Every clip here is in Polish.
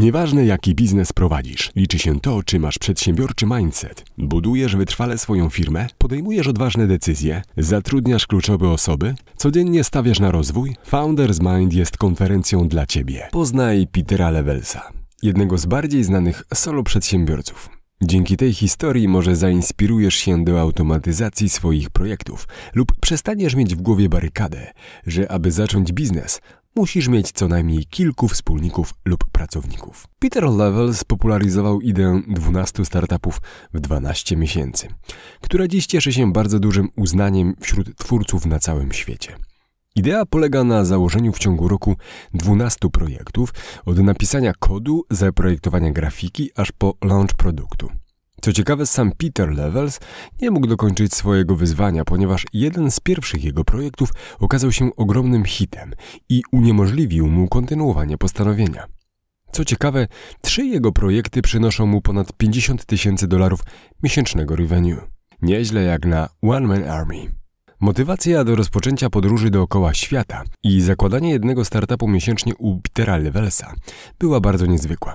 Nieważne jaki biznes prowadzisz, liczy się to, czy masz przedsiębiorczy mindset. Budujesz wytrwale swoją firmę, podejmujesz odważne decyzje, zatrudniasz kluczowe osoby, codziennie stawiasz na rozwój. Founders Mind jest konferencją dla ciebie. Poznaj Petera Levelsa, jednego z bardziej znanych solo przedsiębiorców. Dzięki tej historii może zainspirujesz się do automatyzacji swoich projektów lub przestaniesz mieć w głowie barykadę, że aby zacząć biznes, musisz mieć co najmniej kilku wspólników lub pracowników. Peter Level spopularyzował ideę 12 startupów w 12 miesięcy, która dziś cieszy się bardzo dużym uznaniem wśród twórców na całym świecie. Idea polega na założeniu w ciągu roku 12 projektów, od napisania kodu, zaprojektowania grafiki aż po launch produktu. Co ciekawe, sam Peter Levels nie mógł dokończyć swojego wyzwania, ponieważ jeden z pierwszych jego projektów okazał się ogromnym hitem i uniemożliwił mu kontynuowanie postanowienia. Co ciekawe, trzy jego projekty przynoszą mu ponad 50 tysięcy dolarów miesięcznego revenue. Nieźle jak na One Man Army. Motywacja do rozpoczęcia podróży dookoła świata i zakładanie jednego startupu miesięcznie u Petera Levelsa była bardzo niezwykła.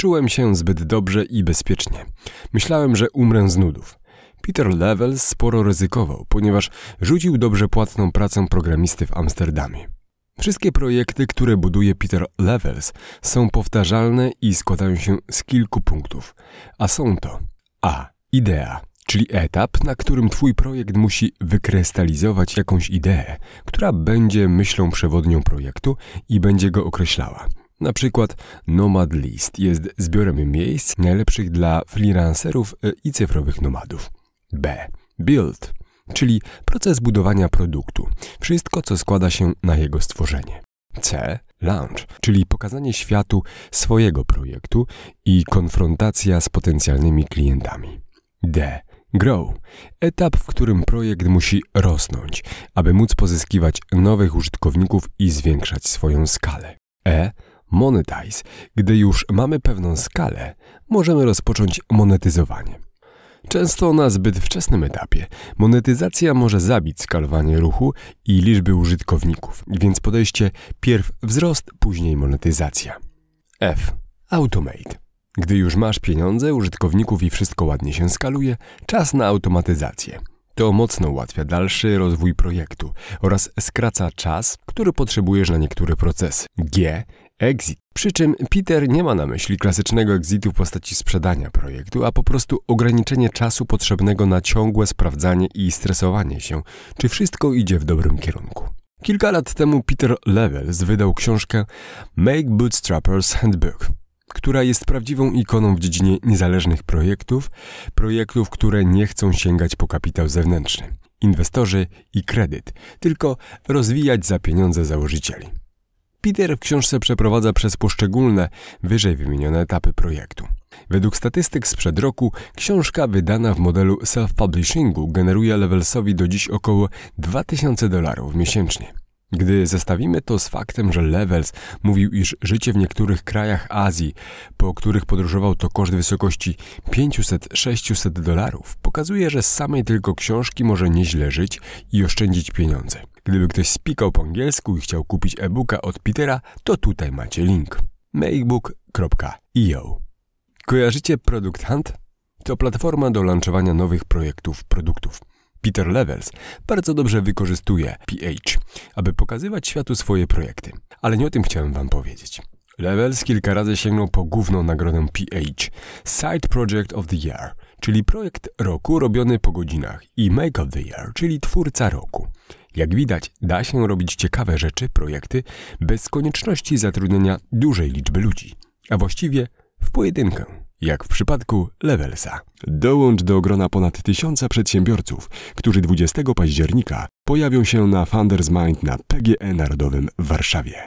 Czułem się zbyt dobrze i bezpiecznie. Myślałem, że umrę z nudów. Peter Levels sporo ryzykował, ponieważ rzucił dobrze płatną pracę programisty w Amsterdamie. Wszystkie projekty, które buduje Peter Levels, są powtarzalne i składają się z kilku punktów, a są to a. Idea, czyli etap, na którym Twój projekt musi wykrystalizować jakąś ideę, która będzie myślą przewodnią projektu i będzie go określała. Na przykład Nomad List jest zbiorem miejsc najlepszych dla freelancerów e, i cyfrowych nomadów. B. Build, czyli proces budowania produktu, wszystko co składa się na jego stworzenie. C. Launch, czyli pokazanie światu swojego projektu i konfrontacja z potencjalnymi klientami. D. Grow. Etap, w którym projekt musi rosnąć, aby móc pozyskiwać nowych użytkowników i zwiększać swoją skalę. E. Monetize. Gdy już mamy pewną skalę, możemy rozpocząć monetyzowanie. Często na zbyt wczesnym etapie monetyzacja może zabić skalowanie ruchu i liczby użytkowników, więc podejście pierw wzrost, później monetyzacja. F. Automate. Gdy już masz pieniądze, użytkowników i wszystko ładnie się skaluje, czas na automatyzację. To mocno ułatwia dalszy rozwój projektu oraz skraca czas, który potrzebujesz na niektóre procesy. G Exit. Przy czym Peter nie ma na myśli klasycznego exitu w postaci sprzedania projektu, a po prostu ograniczenie czasu potrzebnego na ciągłe sprawdzanie i stresowanie się, czy wszystko idzie w dobrym kierunku. Kilka lat temu Peter Levels wydał książkę Make Bootstrappers Handbook, która jest prawdziwą ikoną w dziedzinie niezależnych projektów, projektów, które nie chcą sięgać po kapitał zewnętrzny, inwestorzy i kredyt, tylko rozwijać za pieniądze założycieli. Peter w książce przeprowadza przez poszczególne, wyżej wymienione etapy projektu. Według statystyk sprzed roku, książka wydana w modelu self-publishingu generuje Levelsowi do dziś około 2000 dolarów miesięcznie. Gdy zestawimy to z faktem, że Levels mówił, iż życie w niektórych krajach Azji, po których podróżował, to koszt wysokości 500-600 dolarów, pokazuje, że z samej tylko książki może nieźle żyć i oszczędzić pieniądze. Gdyby ktoś spikał po angielsku i chciał kupić e-booka od Petera, to tutaj macie link. makebook.io Kojarzycie Product Hunt? To platforma do lansowania nowych projektów, produktów. Peter Levels bardzo dobrze wykorzystuje PH, aby pokazywać światu swoje projekty. Ale nie o tym chciałem wam powiedzieć. Levels kilka razy sięgnął po główną nagrodę PH, Side Project of the Year, czyli projekt roku robiony po godzinach i Make of the Year, czyli twórca roku. Jak widać, da się robić ciekawe rzeczy, projekty, bez konieczności zatrudnienia dużej liczby ludzi, a właściwie w pojedynkę jak w przypadku Levelsa. Dołącz do grona ponad tysiąca przedsiębiorców, którzy 20 października pojawią się na Founders Mind na PGE Narodowym w Warszawie.